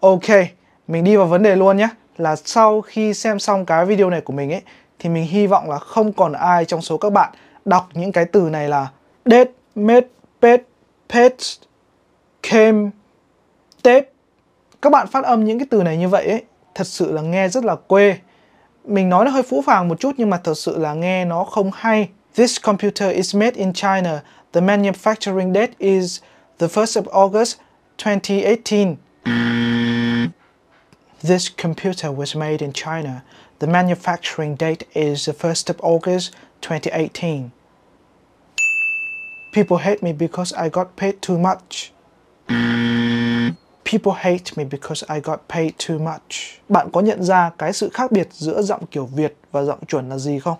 Ok, mình đi vào vấn đề luôn nhé là sau khi xem xong cái video này của mình ấy thì mình hy vọng là không còn ai trong số các bạn đọc những cái từ này là date, made, pet, paid, came, tape. Các bạn phát âm những cái từ này như vậy ấy thật sự là nghe rất là quê. Mình nói nó hơi phũ phàng một chút nhưng mà thật sự là nghe nó không hay. This computer is made in China. The manufacturing date is the 1st of August 2018. This computer was made in China. The manufacturing date is the 1st of August 2018. People hate me because I got paid too much. People hate me because I got paid too much. Bạn có nhận ra cái sự khác biệt giữa giọng kiểu Việt và giọng chuẩn là gì không?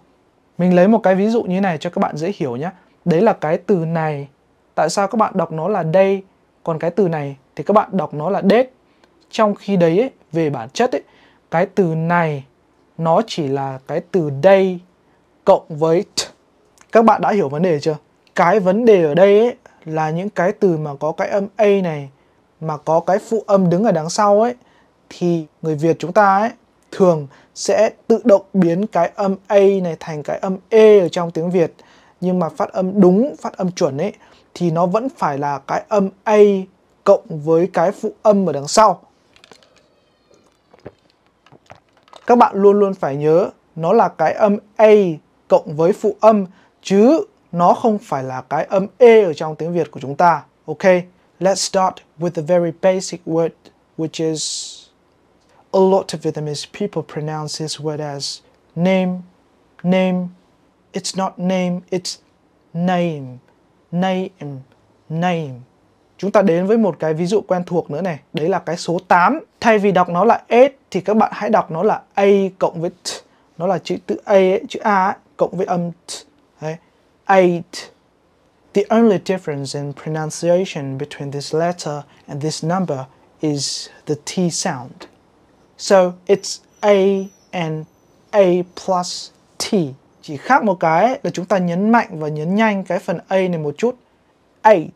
Mình lấy một cái ví dụ như này cho các bạn dễ hiểu nhé. Đấy là cái từ này. Tại sao các bạn đọc nó là đây, còn cái từ này thì các bạn đọc nó là date trong khi đấy ấy, về bản chất ấy, cái từ này nó chỉ là cái từ đây cộng với t. các bạn đã hiểu vấn đề chưa cái vấn đề ở đây ấy, là những cái từ mà có cái âm a này mà có cái phụ âm đứng ở đằng sau ấy thì người Việt chúng ta ấy thường sẽ tự động biến cái âm a này thành cái âm e ở trong tiếng Việt nhưng mà phát âm đúng phát âm chuẩn ấy thì nó vẫn phải là cái âm a cộng với cái phụ âm ở đằng sau các bạn luôn luôn phải nhớ nó là cái âm A cộng với phụ âm chứ nó không phải là cái âm E ở trong tiếng Việt của chúng ta. Ok, let's start with the very basic word which is a lot of Vietnamese people pronounce this word as name, name. It's not name, it's name, name, name. Chúng ta đến với một cái ví dụ quen thuộc nữa này, đấy là cái số 8. Thay vì đọc nó là S thì các bạn hãy đọc nó là A cộng với T. Nó là chữ tự A, ấy, chữ A ấy, cộng với âm T. Đấy. Eight. The only difference in pronunciation between this letter and this number is the T sound. So it's A and A plus T. Chỉ khác một cái là chúng ta nhấn mạnh và nhấn nhanh cái phần A này một chút. Eight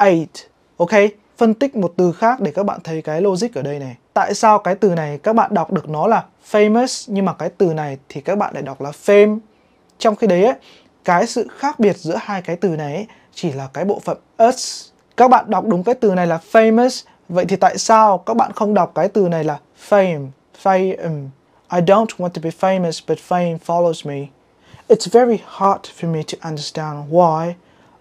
eight. Ok, phân tích một từ khác để các bạn thấy cái logic ở đây này. Tại sao cái từ này các bạn đọc được nó là famous nhưng mà cái từ này thì các bạn lại đọc là fame. Trong khi đấy ấy, cái sự khác biệt giữa hai cái từ này ấy, chỉ là cái bộ phận us. Các bạn đọc đúng cái từ này là famous, vậy thì tại sao các bạn không đọc cái từ này là fame, fame? I don't want to be famous but fame follows me. It's very hard for me to understand why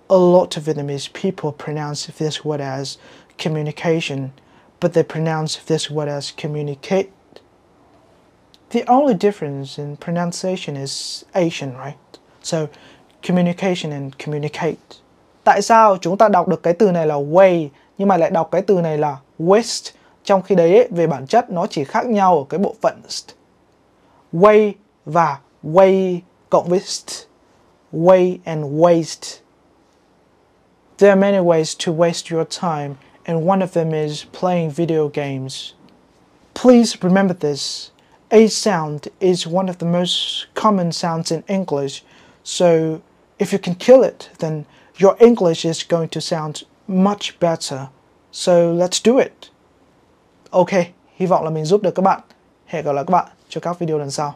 a lot of Vietnamese people pronounce this word as communication, but they pronounce this word as communicate. The only difference in pronunciation is Asian, right? So, communication and communicate. Tại sao chúng ta đọc được cái từ này là way nhưng mà lại đọc cái từ này là waste trong khi đấy về bản chất nó chỉ khác nhau ở cái bộ phận st. way và way cộng với st. way and waste There are many ways to waste your time, and one of them is playing video games. Please remember this. A sound is one of the most common sounds in English, so if you can kill it, then your English is going to sound much better. So let's do it. Ok, hy vọng là mình giúp được các bạn. Hẹn gặp lại các bạn cho các video lần sau.